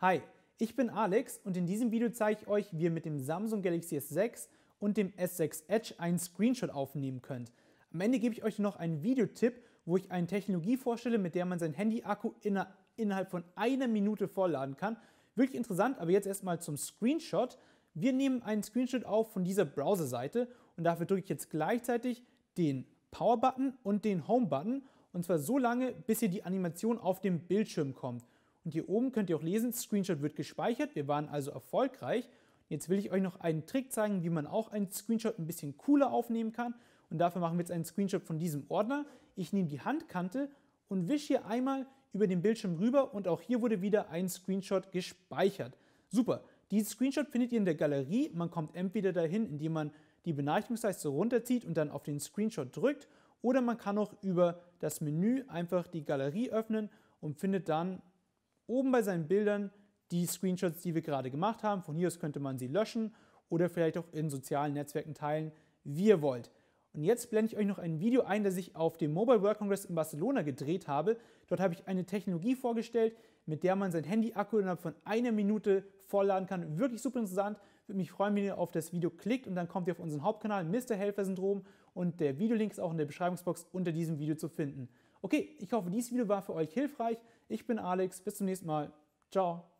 Hi, ich bin Alex und in diesem Video zeige ich euch, wie ihr mit dem Samsung Galaxy S6 und dem S6 Edge einen Screenshot aufnehmen könnt. Am Ende gebe ich euch noch einen Videotipp, wo ich eine Technologie vorstelle, mit der man sein Handy-Akku innerhalb von einer Minute vollladen kann. Wirklich interessant, aber jetzt erstmal zum Screenshot. Wir nehmen einen Screenshot auf von dieser Browserseite und dafür drücke ich jetzt gleichzeitig den Power-Button und den Home-Button und zwar so lange, bis hier die Animation auf dem Bildschirm kommt. Und hier oben könnt ihr auch lesen, Screenshot wird gespeichert. Wir waren also erfolgreich. Jetzt will ich euch noch einen Trick zeigen, wie man auch einen Screenshot ein bisschen cooler aufnehmen kann. Und dafür machen wir jetzt einen Screenshot von diesem Ordner. Ich nehme die Handkante und wische hier einmal über den Bildschirm rüber und auch hier wurde wieder ein Screenshot gespeichert. Super, dieses Screenshot findet ihr in der Galerie. Man kommt entweder dahin, indem man die Benachrichtigungsleiste runterzieht und dann auf den Screenshot drückt oder man kann auch über das Menü einfach die Galerie öffnen und findet dann oben bei seinen Bildern die Screenshots, die wir gerade gemacht haben. Von hier aus könnte man sie löschen oder vielleicht auch in sozialen Netzwerken teilen, wie ihr wollt. Und jetzt blende ich euch noch ein Video ein, das ich auf dem Mobile World Congress in Barcelona gedreht habe. Dort habe ich eine Technologie vorgestellt, mit der man sein Handy-Akku innerhalb von einer Minute vollladen kann. Wirklich super interessant. Würde mich freuen, wenn ihr auf das Video klickt und dann kommt ihr auf unseren Hauptkanal Mr. Helfer Syndrom und der Videolink ist auch in der Beschreibungsbox unter diesem Video zu finden. Okay, ich hoffe, dieses Video war für euch hilfreich. Ich bin Alex, bis zum nächsten Mal. Ciao.